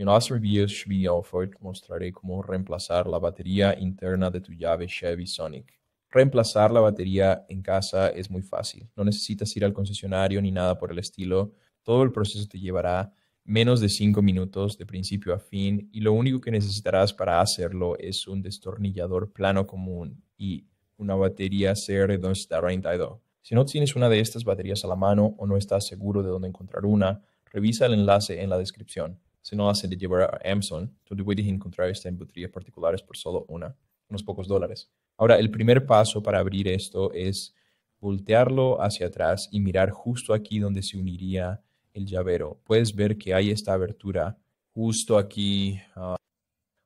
En los reviews Alford, mostraré cómo reemplazar la batería interna de tu llave Chevy Sonic. Reemplazar la batería en casa es muy fácil. No necesitas ir al concesionario ni nada por el estilo. Todo el proceso te llevará menos de 5 minutos de principio a fin y lo único que necesitarás para hacerlo es un destornillador plano común y una batería cr 2032 Si no tienes una de estas baterías a la mano o no estás seguro de dónde encontrar una, revisa el enlace en la descripción. Si no hacen de llevar a Amazon, voy puedes encontrar estas embuterías particulares por solo una, unos pocos dólares. Ahora, el primer paso para abrir esto es voltearlo hacia atrás y mirar justo aquí donde se uniría el llavero. Puedes ver que hay esta abertura justo aquí. Ah,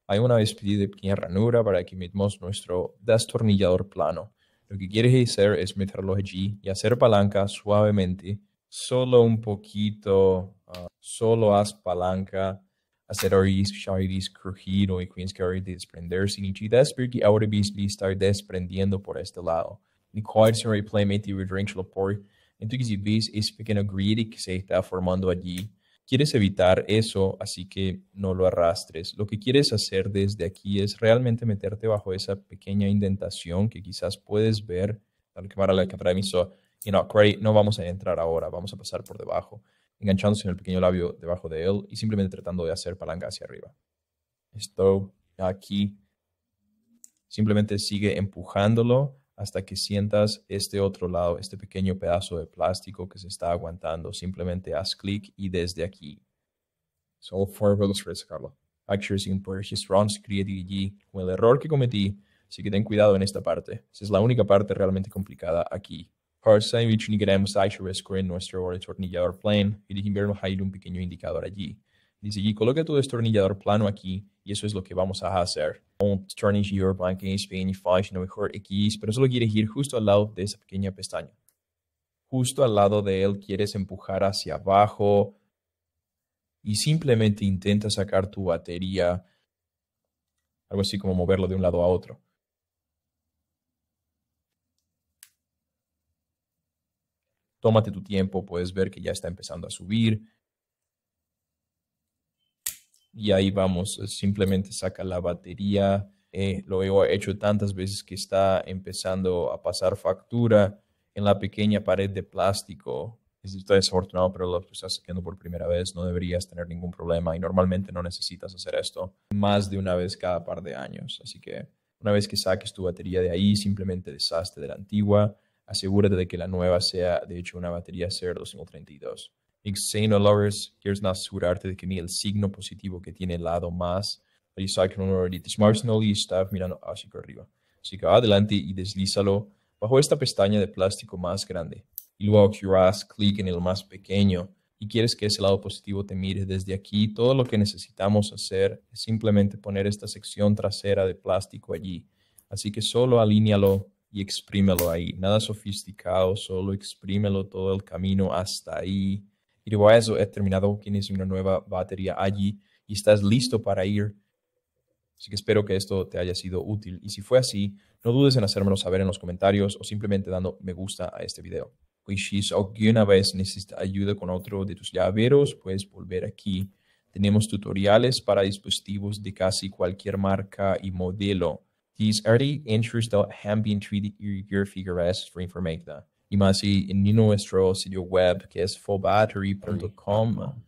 hay una despedida de pequeña ranura para que metamos nuestro destornillador plano. Lo que quieres hacer es meterlo allí y hacer palanca suavemente, solo un poquito solo haz palanca, hacer oris, shiris, crujir o y desprenderse. es porque ahora bisli estar desprendiendo por este lado. Ni quad se replementi redrinklo por. Entonces, si ves es pequeño grid que se está formando allí, quieres evitar eso, así que no lo arrastres. Lo que quieres hacer desde aquí es realmente meterte bajo esa pequeña indentación que quizás puedes ver. que para la que para mí no vamos a entrar ahora, vamos a pasar por debajo enganchándose en el pequeño labio debajo de él y simplemente tratando de hacer palanca hacia arriba. Esto aquí simplemente sigue empujándolo hasta que sientas este otro lado, este pequeño pedazo de plástico que se está aguantando. Simplemente haz clic y desde aquí. Solo vuelos para sacarlo. Actions sin poder Con el error que cometí, así que ten cuidado en esta parte. Esa es la única parte realmente complicada aquí y Virginia Cyber Score en nuestro destornillador plano. y dijimos a un pequeño indicador allí. Dice y coloca tu destornillador plano aquí y eso es lo que vamos a hacer. Un your Spain no mejor X, pero solo quieres ir justo al lado de esa pequeña pestaña. Justo al lado de él quieres empujar hacia abajo y simplemente intenta sacar tu batería, algo así como moverlo de un lado a otro. tómate tu tiempo, puedes ver que ya está empezando a subir. Y ahí vamos, eh, simplemente saca la batería. Eh, lo he hecho tantas veces que está empezando a pasar factura en la pequeña pared de plástico. Estoy desafortunado, pero lo estás haciendo por primera vez. No deberías tener ningún problema y normalmente no necesitas hacer esto más de una vez cada par de años. Así que una vez que saques tu batería de ahí, simplemente deshazte de la antigua asegúrate de que la nueva sea de hecho una batería CR232. Xeno lovers, quieres asegurarte de que mire el signo positivo que tiene el lado más. Recycle already. y está mirando hacia ah, arriba. Así que adelante y deslízalo bajo esta pestaña de plástico más grande. Y luego haz clic en el más pequeño y quieres que ese lado positivo te mire desde aquí. Todo lo que necesitamos hacer es simplemente poner esta sección trasera de plástico allí. Así que solo alínealo y exprímelo ahí. Nada sofisticado, solo exprímelo todo el camino hasta ahí. Y a eso he terminado. Tienes una nueva batería allí y estás listo para ir. Así que espero que esto te haya sido útil. Y si fue así, no dudes en hacérmelo saber en los comentarios o simplemente dando me gusta a este video. Y si alguna vez necesitas ayuda con otro de tus llaveros, puedes volver aquí. Tenemos tutoriales para dispositivos de casi cualquier marca y modelo these are the entries that have been treated in your figures for informativa. E mais em nuestro your web battery.com. é fobatery.com